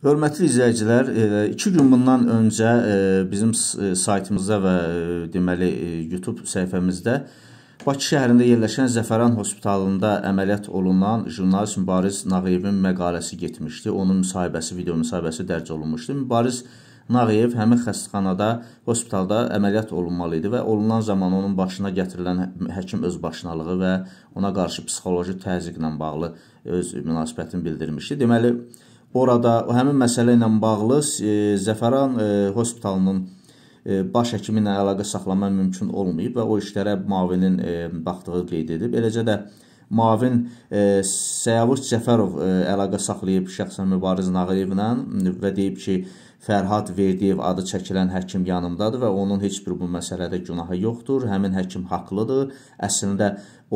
Hörmətli izləyicilər, 2 e, gün bundan öncə e, bizim e, saytımızda və deməli YouTube səhifəmizdə Bakı şəhərində yerləşən Zəfəran Hospitalında əməliyyat olunan jurnalist Mübariz Nağıyevin məqaləsi getmişdi. Onun müsahibəsi, video müsahibəsi dərc olunmuşdu. Mübariz Nağıyev həmin xəstəxanada, hospitalda əməliyyat olunmalı idi və olunan zaman onun başına gətirilən həkim özbaşınalığı və ona qarşı psixoloji təzyiqlə bağlı öz münasibətini bildirmişdi. Deməli, Orada həmin məsələ ilə bağlı e, Zəfəran e, hospitalının e, baş həkimi ilə əlaqə saxlamaq mümkün olmayıb və o işlərə Mavinin baxdığı qeyd edib. Eləcə də Mavin Səyavuş Cəfərov əlaqə saxlayıb şəxsən Mübariz Nağıyevlə və deyib ki, Fərhad Verdiyev adı çəkilən həkim yanımdadır və onun heç bir bu məsələdə günahı yoxdur. Həmin həkim haqlıdır. Əslində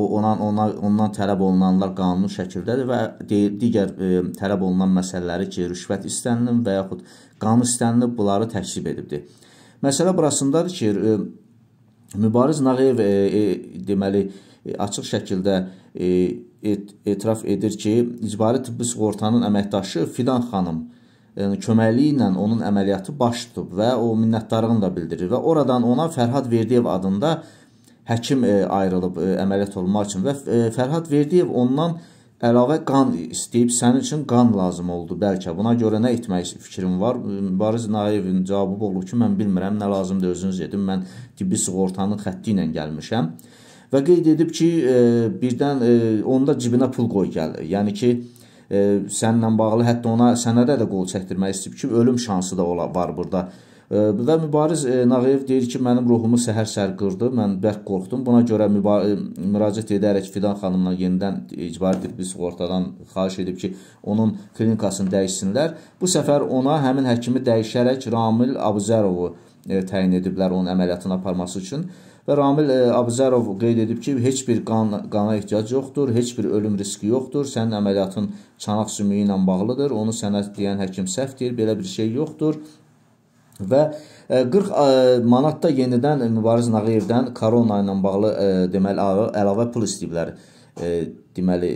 o ondan ona ondan tələb olunanlar qanuni şəkildədir və digər e, tələb olunan məsələləri ki, rüşvət istənilib və yaxud qan istənilib, bunları təkzib edibdi. Məsələ burasındadır ki, e, Mübariz Nağıyev e, e, deməli e, açıq şəkildə e, et, etiraf edir ki, icbari tibbi sığortanın əməkdaşı Fidan xanım e, Yəni, köməkliyi ilə onun əməliyyatı baş tutub və o minnətdarlığını da bildirir və oradan ona Fərhad Verdiyev adında həkim e, ayrılıb e, əməliyyat olmaq üçün və e, Fərhad Verdiyev ondan əlavə qan istəyib, sənin üçün qan lazım oldu bəlkə. Buna görə nə etmək fikrim var? Bariz Naivin cavabı olub ki, mən bilmirəm, nə lazımdır özünüz edin. Mən tibbi sığortanın xətti ilə gəlmişəm. Və qeyd edib ki, birdən onda cibinə pul qoy gəl. Yəni ki, e, sənlə bağlı hətta ona sənə də, də qol çəkdirmək istəyib ki, ölüm şansı da ola, var burada. E, və Mübariz e, Nağıyev deyir ki, mənim ruhumu səhər sər qırdı, mən bərk qorxdum. Buna görə müraciət edərək Fidan xanımla yenidən icbari tibbi sığortadan xahiş edib ki, onun klinikasını dəyişsinlər. Bu səfər ona həmin həkimi dəyişərək Ramil Abuzərovu təyin ediblər onun əməliyyatını aparması üçün. Və Ramil e, Abzərov qeyd edib ki, heç bir qan, qana ehtiyac yoxdur, heç bir ölüm riski yoxdur. Sənin əməliyyatın çanaq sümüyü ilə bağlıdır. Onu sənə deyən həkim səhv deyir. Belə bir şey yoxdur. Və 40 e, e, manatda yenidən Mübariz Nağıyevdən korona ilə bağlı deməli əlavə pul istəyiblər. E, deməli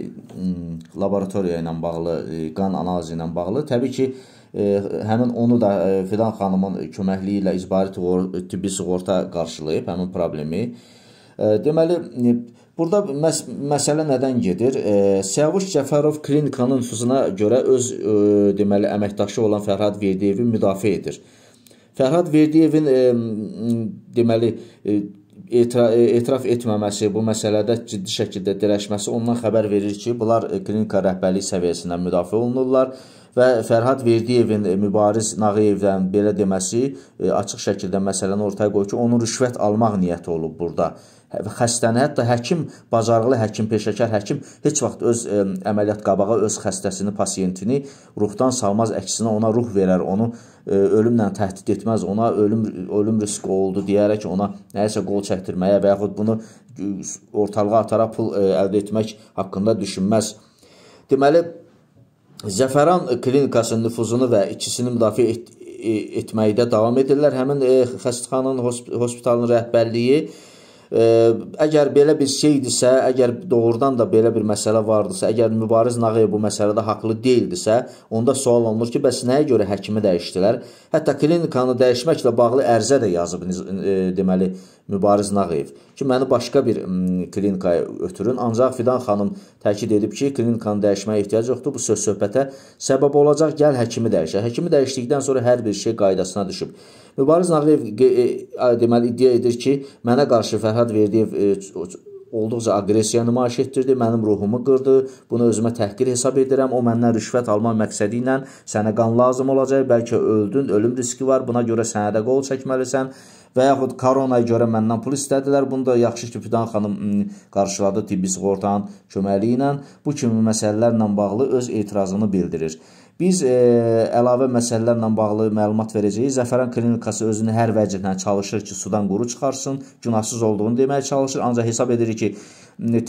laboratoriya ilə bağlı, e, qan analizi ilə bağlı. Təbii ki, e, həmin onu da Fidan xanımın köməkliyi ilə icbari tibbi sığorta qarşılayıb həmin problemi. Deməli Burada məs məsələ nədən gedir? E, Səvuş Cəfərov klinikanın nüfuzuna görə öz e, deməli əməkdaşı olan Fərhad Verdiyevi müdafiə edir. Fərhad Verdiyevin e, deməli e, E, etiraf etməməsi, bu məsələdə ciddi şəkildə dirəşməsi ondan xəbər verir ki, bunlar e, klinika rəhbərlik səviyyəsindən müdafiə olunurlar və Fərhad Verdiyevin e, mübariz Nağıyevdən belə deməsi açıq şəkildə məsələni ortaya qoyur ki, onun rüşvət almaq niyyəti olub burada xəstəni, hətta həkim, bacarıqlı həkim, peşəkar həkim heç vaxt öz ə, e, əməliyyat qabağa öz xəstəsini, pasiyentini ruhdan salmaz, əksinə ona ruh verər, onu ə, e, ölümlə təhdid etməz, ona ölüm ölüm riski oldu deyərək ona nəyisə qol çəkdirməyə və yaxud bunu e, ortalığa ataraq pul ə, əldə etmək haqqında düşünməz. Deməli Zəfəran klinikasının nüfuzunu və ikisini müdafiə et etməkdə davam edirlər. Həmin xəstəxananın hospitalın rəhbərliyi Əgər belə bir şeydirsə, əgər doğrudan da belə bir məsələ vardısa, əgər Mübariz Nağıyev bu məsələdə haqlı deyildisə, onda sual olunur ki, bəs nəyə görə həkimi dəyişdilər? Hətta klinikanı dəyişməklə bağlı ərizə də yazıb e, deməli Mübariz Nağıyev ki, məni başqa bir klinikaya ötürün. Ancaq Fidan xanım təkid edib ki, klinikanı dəyişməyə ehtiyac yoxdur. Bu söz söhbətə səbəb olacaq. Gəl həkimi dəyişək. Həkimi dəyişdikdən sonra hər bir şey qaydasına düşüb. Mübariz Nağıyev e, deməli iddia edir ki, mənə qarşı Fərhad Verdiyev e, olduqca aqressiya nümayiş etdirdi, mənim ruhumu qırdı. Bunu özümə təhqir hesab edirəm. O məndən rüşvət alma məqsədi ilə sənə qan lazım olacaq, bəlkə öldün, ölüm riski var. Buna görə sənə də qol çəkməlisən və yaxud koronaya görə məndən pul istədilər. Bunu da yaxşı ki, Fidan xanım qarşıladı tibbi sığortanın köməyi ilə. Bu kimi məsələlərlə bağlı öz etirazını bildirir. Biz e, əlavə məsələlərlə bağlı məlumat verəcəyik. Zəfəran klinikası özünü hər vəcihlə çalışır ki, sudan quru çıxarsın, günahsız olduğunu deməyə çalışır, ancaq hesab edir ki,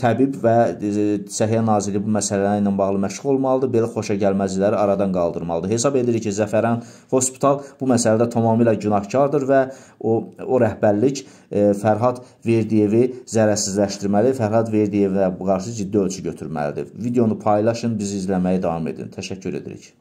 təbib və e, Səhiyyə Naziri bu məsələləri ilə bağlı məşğul olmalıdır, belə xoşa gəlməzləri aradan qaldırmalıdır. Hesab edirik ki, Zəfəran Hospital bu məsələdə tamamilə günahkardır və o o rəhbərlik e, Fərhad Verdiyevi zərərsizləşdirməli, Fərhad Verdiyevə qarşı ciddi ölçü götürməlidir. Videonu paylaşın, bizi izləməyə davam edin. Təşəkkür edirik.